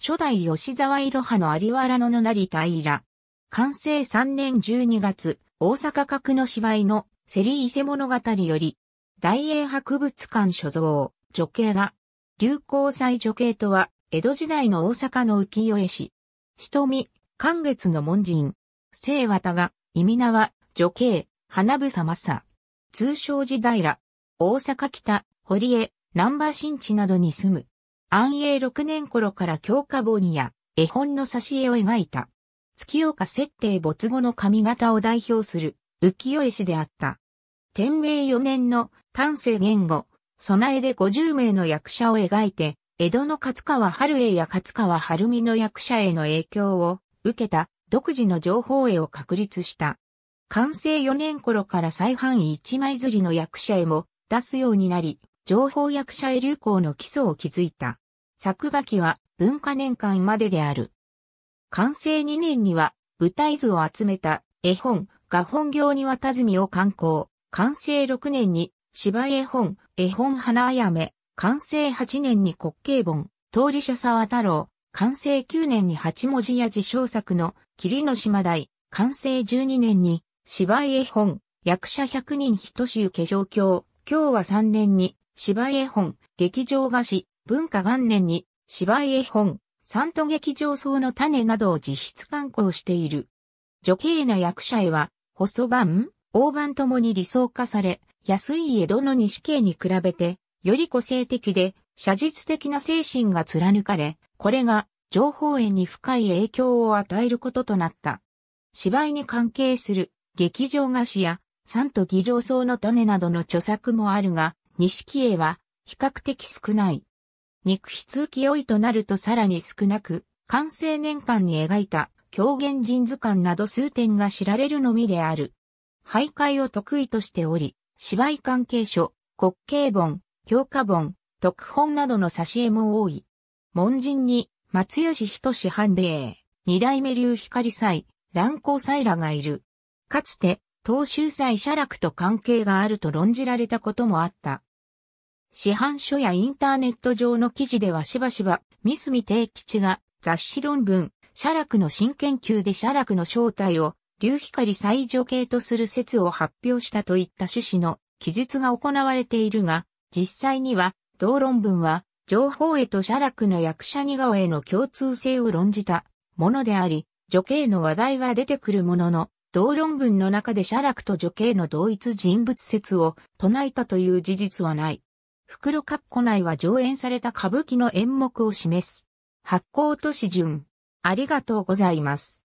初代吉沢いろはの有原の成なりら。完成3年12月、大阪角の芝居のセリ伊勢物語より、大英博物館所蔵、女系が、流行祭女系とは、江戸時代の大阪の浮世絵師。瞳、と寒月の門人。聖綿が、意味名は、女系、花房正。通称時代ら。大阪北、堀江、南波新地などに住む。安永6年頃から化華本や絵本の挿絵を描いた。月岡設定没後の髪型を代表する浮世絵師であった。天明4年の丹精言語、備えで50名の役者を描いて、江戸の勝川春英や勝川春美の役者への影響を受けた独自の情報絵を確立した。完成4年頃から再販一枚釣りの役者絵も出すようになり、情報役者へ流行の基礎を築いた。作画期は文化年間までである。完成2年には舞台図を集めた絵本、画本業に渡住を刊行。完成6年に芝絵本、絵本花あやめ。完成8年に滑稽本、通り所沢太郎。完成9年に八文字や自称作の霧の島台。完成12年に芝絵本、役者100人一集化粧鏡。今日は3年に芝絵本、劇場菓子、文化元年に、芝居絵本、三都劇場層の種などを実質刊行している。女系な役者絵は、細版、大版ともに理想化され、安い江戸の西系に比べて、より個性的で、写実的な精神が貫かれ、これが、情報園に深い影響を与えることとなった。芝居に関係する、劇場菓子や、三都劇場層の種などの著作もあるが、錦絵は比較的少ない。肉筆浮世絵となるとさらに少なく、完成年間に描いた狂言人図鑑など数点が知られるのみである。徘徊を得意としており、芝居関係書、国慶本、教科本、特本などの挿絵も多い。門人に、松吉仁半兵衛、二代目流光祭、乱光祭らがいる。かつて、東州祭写楽と関係があると論じられたこともあった。市販書やインターネット上の記事ではしばしば、三住定吉が雑誌論文、写楽の新研究で写楽の正体を、流光最女系とする説を発表したといった趣旨の記述が行われているが、実際には、同論文は、情報へと写楽の役者似顔への共通性を論じたものであり、女系の話題は出てくるものの、同論文の中で写楽と女系の同一人物説を唱えたという事実はない。袋括弧内は上演された歌舞伎の演目を示す。発行都市順。ありがとうございます。